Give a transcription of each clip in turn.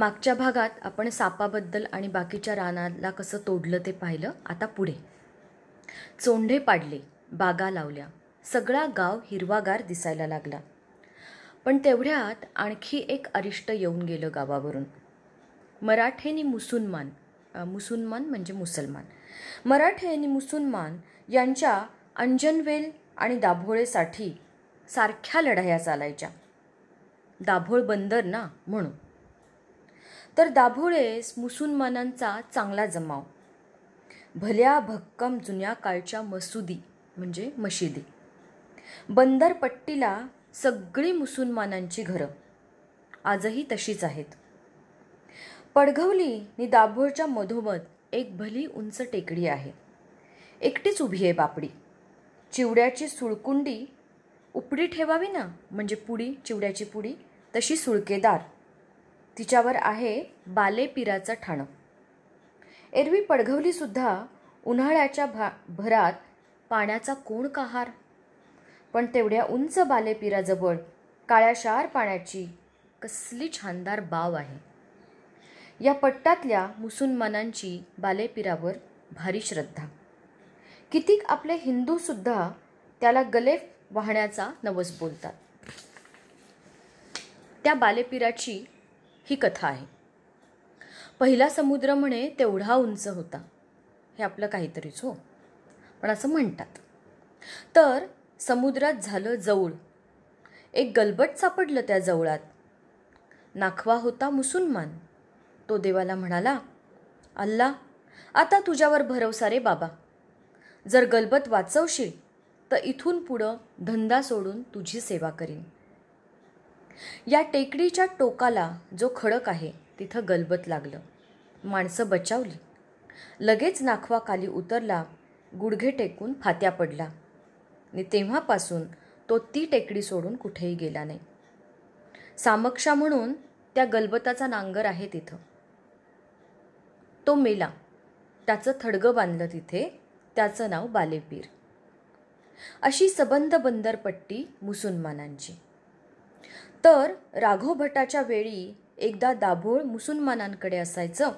मागच्या भागात आपण सापाबद्दल आणि बाकीच्या रानाला कसं तोडलं ते पाहिलं आता पुढे चोंढे पाडले बागा लावल्या सगळा गाव हिरवागार दिसायला लागला पण तेवढ्यात आणखी एक अरिष्ट येऊन गेलं गावावरून मराठेनी मुसलमान मुसलमान म्हणजे मुसलमान मराठे आणि मुसलमान यांच्या अंजनवेल आणि दाभोळेसाठी सारख्या लढाया चालायच्या दाभोळ बंदर ना म्हणून तर दाभोळेस मुसलमानांचा चांगला जमाव भल्या भक्कम जुन्या काळच्या मसुदी म्हणजे मशिदी बंदरपट्टीला सगळी मुसलमानांची घरं आजही तशीच आहेत पडघवली नि दाभोळच्या मधोमध एक भली उंच टेकडी आहे एकटीच उभी आहे बापडी चिवड्याची सुळकुंडी उपडी ठेवावी ना म्हणजे पुडी चिवड्याची पुडी तशी सुळकेदार तिच्यावर आहे बालेपिराचं ठाणं एरवी पडघवलीसुद्धा उन्हाळ्याच्या भा भरात पाण्याचा कोण काहार पण तेवढ्या उंच बालेपिराजवळ काळ्याशार पाण्याची कसली छानदार बाव आहे या पट्टातल्या मुसलमानांची बालेपिरावर भारी श्रद्धा कितीक आपले हिंदूसुद्धा त्याला गले वाहण्याचा नवस बोलतात त्या बालेपिराची ही कथा आहे पहिला समुद्र म्हणे तेवढा उंच होता हे आपलं काहीतरीच हो पण असं म्हणतात तर समुद्रात झालं जवळ एक गलबट सापडलं त्या जवळात नाखवा होता मुसलमान तो देवाला म्हणाला अल्ला आता तुझ्यावर भरवसा रे बाबा जर गलबत वाचवशील तर इथून पुढं धंदा सोडून तुझी सेवा करीन या टेकडीच्या टोकाला जो खडक आहे तिथं गलबत लागलं माणसं बचावली लगेच नाखवा उतरला गुडघे टेकून फात्या पडला आणि तेव्हापासून तो ती टेकडी सोडून कुठेही गेला नाही सामक्षा म्हणून त्या गलबताचा नांगर आहे तिथं तो मेला त्याचं थडगं बांधलं तिथे त्याचं नाव बालेपीर अशी सबंध बंदरपट्टी मुसलमानांची तर राघव भटाच्या वेळी एकदा दाभोळ मुसलमानांकडे असायचं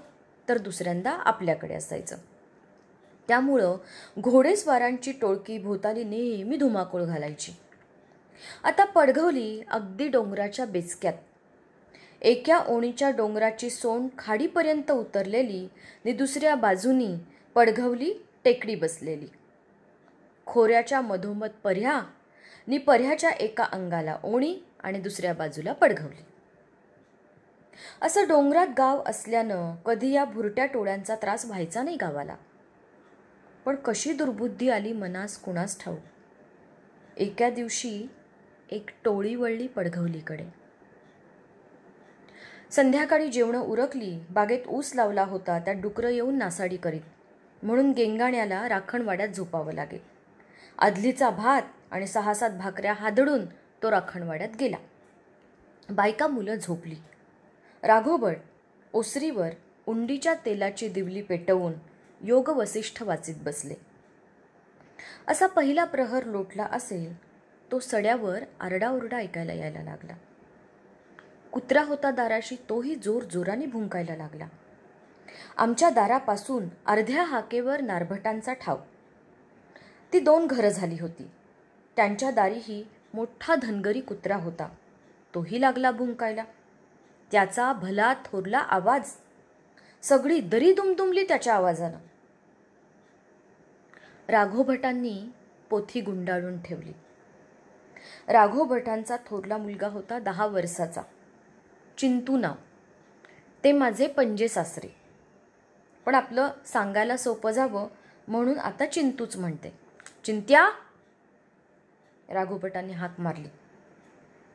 तर दुसऱ्यांदा आपल्याकडे असायचं त्यामुळं घोडेस्वारांची टोळकी भोवताली नेहमी धुमाकूळ घालायची आता पडघवली अगदी डोंगराच्या बेचक्यात एका ओणीच्या डोंगराची सोंड खाडीपर्यंत उतरलेली आणि दुसऱ्या बाजूनी पडघवली टेकडी बसलेली खोऱ्याच्या मधोमध पर्ह्या नि पर्ह्याच्या एका अंगाला ओणी आणि दुसऱ्या बाजूला पडघवली असं डोंगरात गाव असल्यानं कधी या भुरट्या टोळ्यांचा त्रास व्हायचा नाही गावाला पण कशी दुर्बुद्धी आली मनास कुणास ठाऊ एका दिवशी एक टोळी वळली पडघवलीकडे संध्याकाळी जेवणं उरकली बागेत ऊस लावला होता त्या डुकरं येऊन नासाडी करीत म्हणून गेंगाण्याला राखणवाड्यात झोपावं लागेल आदलीचा भात आणि सहा सात भाकऱ्या हादडून तो राखणवाड्यात गेला बायका मुलं झोपली राघोबळ ओसरीवर उंडीच्या तेलाची दिवली पेटवून योग वसिष्ठ वाचित बसले असा पहिला प्रहर लोटला असेल तो सड्यावर आरडाओरडा ऐकायला यायला लागला कुत्रा होता दाराशी तोही जोर जोराने भुंकायला लागला आमच्या दारापासून अर्ध्या हाकेवर नारभटांचा ठाव ती दोन घरं झाली होती त्यांच्या दारीही मोठा धनगरी कुत्रा होता तोही लागला भुंकायला त्याचा भला थोरला आवाज सगळी दरी दुमदुमली त्याच्या आवाजानं राघोभटांनी पोथी गुंडाळून ठेवली राघोभटांचा थोरला मुलगा होता दहा वर्षाचा चिंतू नाव ते माझे पंजे सासरे पण आपलं सांगायला सोपं जावं म्हणून आता चिंतूच म्हणते चिंत्या राघोपटाने हाक मारली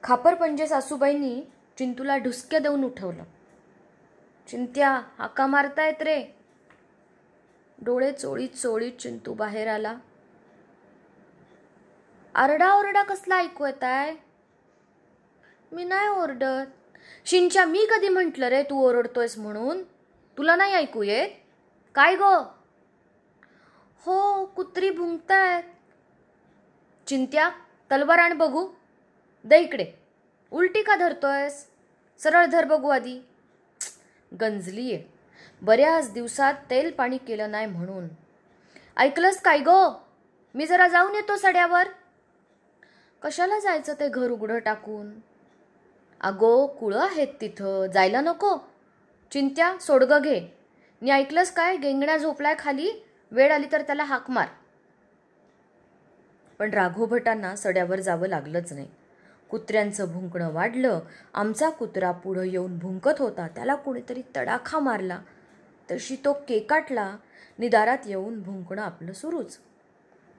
खापर पंजे सासूबाईंनी चिंतूला ढुसक्या देऊन उठवलं चिंत्या हाका मारतायत रे डोळे चोळीत चोळीत चिंतू बाहेर आला आरडा ओरडा कसला ऐकू येत आहे मी नाही ओरडत शिंच्या मी कधी म्हटलं रे तू ओरडतोयस म्हणून तुला नाही ऐकू येत काय ग हो कुत्री भुंकतायत चिंत्या तलवार आण बघू द इकडे उलटी का धरतोयस सरळ धर बघू आधी गंजली आहे बऱ्याच दिवसात तेल पाणी केलं नाही म्हणून ऐकलंस काय गो मी जरा जाऊन येतो सड्यावर कशाला जायचं ते घर उघडं टाकून अगो कुळं आहेत तिथं जायला नको चिंत्या सोडगं घे मी ऐकलंस काय गेंगण्या झोपलाय खाली वेळ आली तर त्याला हाक मार पण राघोभटांना सड्यावर जावं लागलंच नाही कुत्र्यांचं भुंकणं वाढलं आमचा कुत्रा पुढं येऊन भुंकत होता त्याला कुणीतरी तडाखा मारला तशी तो केकाटला निदारात येऊन भुंकणं आपलं सुरूच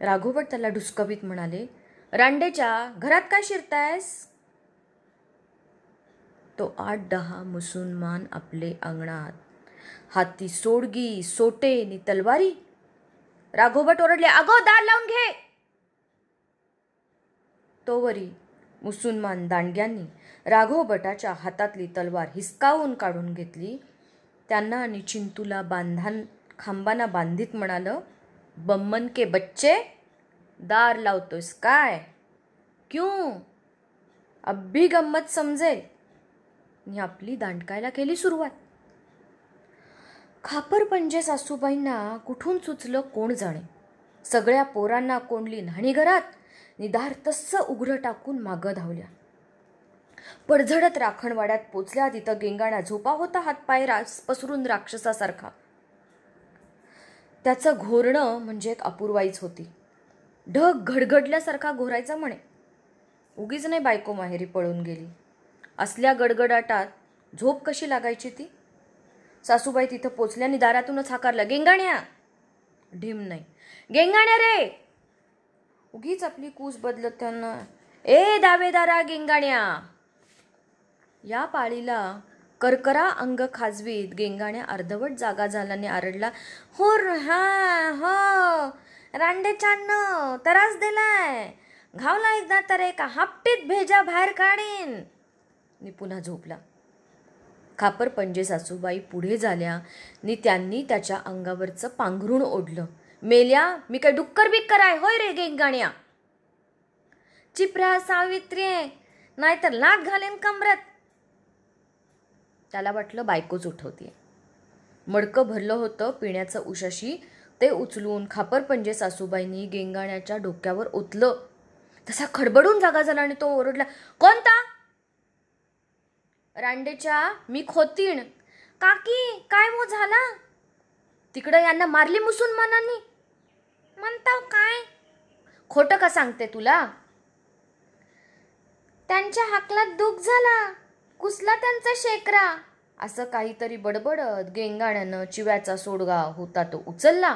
राघोभट त्याला ढुसकवीत म्हणाले रांडेच्या घरात काय शिरतायस तो आठ दहा मुसलमान आपले अंगणात हाती सोडगी सोटे नि तलवारी राघोबट ओरडले अगो दार लावून घे तोवरी मुसलमान दांडग्यांनी राघव भटाच्या हातातली तलवार हिसकावून काढून घेतली त्यांना आणि चिंतूला बांधान खांबांना बांधित म्हणालं बम्मन के बच्चे दार लावतोस काय क्यों अब्बी गंमत समजेल मी आपली दांडकायला केली सुरुवात खापर पंजे सासूबाईंना कुठून सुचलं कोण जाणे सगळ्या पोरांना कोंडली न्हाणी घरात तस्स उग्र टाकून मागं धावल्या पडझडत राखणवाड्यात पोचल्या तिथं गेंगाणा झोपा होता हातपाय पसरून राक्षसासारखा त्याचं घोरणं म्हणजे एक अपूर्वाईच होती ढग घडघडल्यासारखा घोरायचा म्हणे उगीच नाही बायको माहेरी पळून गेली असल्या गडगडाटात झोप कशी लागायची ती सासूबाई तिथं पोचल्या दारातूनच हाकारला गेंगाण्या ढिम नाही गेंगाण्या रे उगीच आपली कूस बदलत त्यांना ए दावेदारा गेंगाण्या या पाळीला करकरा अंग खाजवीत गेंगाण्या अर्धवट जागा झाल्याने आरडला हो हा हो रांडेचांनं तरास दिलाय घावला एकदा तर एका हापटीत भेजा बाहेर काढीन मी पुन्हा झोपला खापर पंजे सासूबाई पुढे झाल्या नि त्यांनी त्याच्या अंगावरचं पांघरुण ओढलं मेल्या मी काय डुक्कर बिक्कर आहे होय रे गेंगाण्या चिपऱ्या सावित्री नाहीतर लाग घालेन कमरत त्याला वाटलं बायकोच उठवते मडकं भरलं होतं पिण्याचं उशाशी ते उचलून खापर पंजे सासूबाईंनी गेंगाण्याच्या डोक्यावर ओतलं तसा खडबडून जागा झाला आणि तो ओरडला कोणता रांडेच्या मी खोतीण काकी काय मो झाला तिकडं यांना मारली मुसलमानांनी म्हणता काय खोटं का सांगते तुला त्यांच्या हाकलात दुख झाला कुसला त्यांचा शेकरा असं काहीतरी बडबडत गेंगाण्यानं चिव्याचा सोडगा होता तो उचलला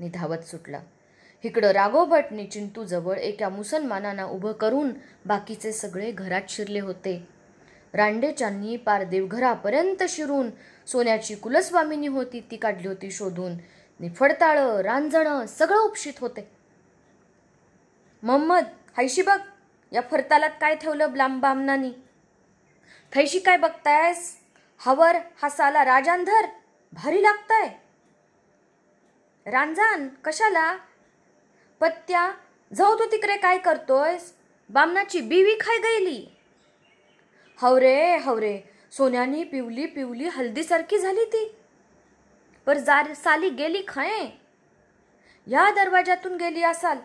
नि धावत सुटला इकडं चिंटू जवळ एका मुसलमानांना उभं करून बाकीचे सगळे घरात शिरले होते रांडेच्यांनी पारदेव घरापर्यंत शिरून सोन्याची कुलस्वामिनी होती ती काढली होती शोधून निफडताळं रांजण सगळं उपशित होते मोहम्मद हैशी बघ या फरतालात काय ठेवलं बामनानी थैशी काय बघतायस हवर हा साला राजांधर भारी लागताय रांजान कशाला पत्त्या जाऊ तू तिकडे काय करतोयस बामनाची बीवी खाय गेली हवरे हवरे सोन्यानी पिवली पिवली हल्दीसारखी झाली ती पर जार साली गेली खाय या दरवाजातून गेली असाल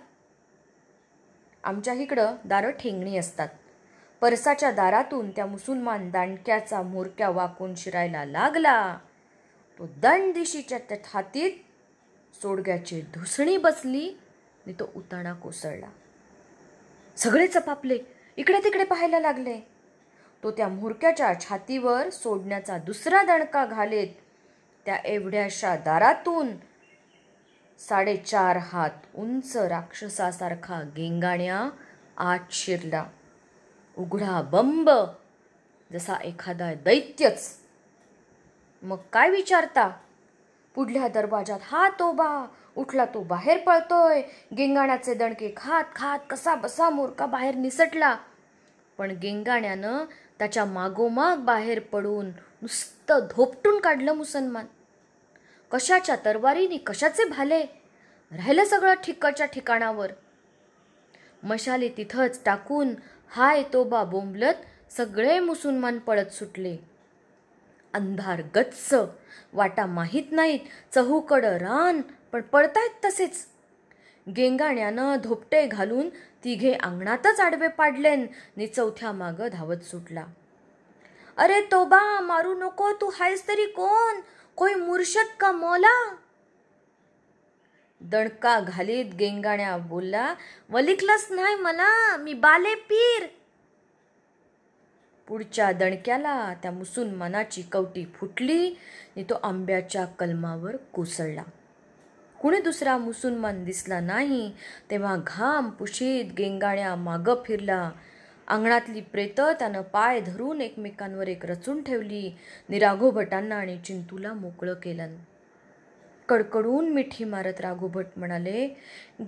आमच्या इकडं दारं ठेंगणी असतात परसाच्या दारातून त्या मुसलमान दांडक्याचा मोरक्या वाकून शिरायला लागला तो दंडदिशीच्या त्या हातीत सोडग्याची धुसणी बसली आणि तो उताणा कोसळला सगळे चपापले इकडे तिकडे पाहायला लागले तो त्या म्होरक्याच्या छातीवर सोडण्याचा दुसरा दणका घालेत त्या एवढ्याशा दारातून साडेचार हात उंच राक्षसासारखा गेंगाण्या आत शिरला उघडा बंब जसा एखादा दैत्यच मग काय विचारता पुढल्या दरवाजात हा बा उठला तो बाहेर पळतोय गेंगाण्याचे दणके खात खात कसा बसा मोरका बाहेर निसटला पण गेंगाण्यानं त्याच्या मागोमाग बाहेर पडून नुसतं मस्त धोपटून काढलं मुसलमान कशाच्या तरवारीने कशाचे भाले राहिलं सगळं ठिकाच्या ठिकाणावर मशाली तिथंच टाकून हाय तोबा बोंबलत सगळे मुसलमान पळत सुटले अंधार गच्च वाटा माहीत नाहीत चहूकडं रान पण पळतायत तसेच गेंगाण्यानं धोपटे घालून तिघे अंगणातच आडवे पाडलेन नि चौथ्या मागं धावत सुटला अरे तोबा मारू नको तू हायस तरी कोण कोई मुर्शद का मौला दणका घालीत गेंगाण्या बोलला वलिकलस नाही मला मी बाले पीर पुढच्या दणक्याला त्या मनाची कवटी फुटली आणि तो आंब्याच्या कलमावर कोसळला कुणी दुसरा मन दिसला नाही तेव्हा घाम पुशीत गेंगाण्या मागं फिरला अंगणातली प्रेत त्यानं पाय धरून एकमेकांवर एक रचून ठेवली नि भटांना आणि चिंतूला मोकळं केलं कडकडून मिठी मारत राघोभट म्हणाले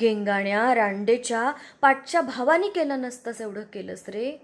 गेंगाण्या रांडेच्या पाठच्या भावानी केलं नसतंच एवढं केलंस रे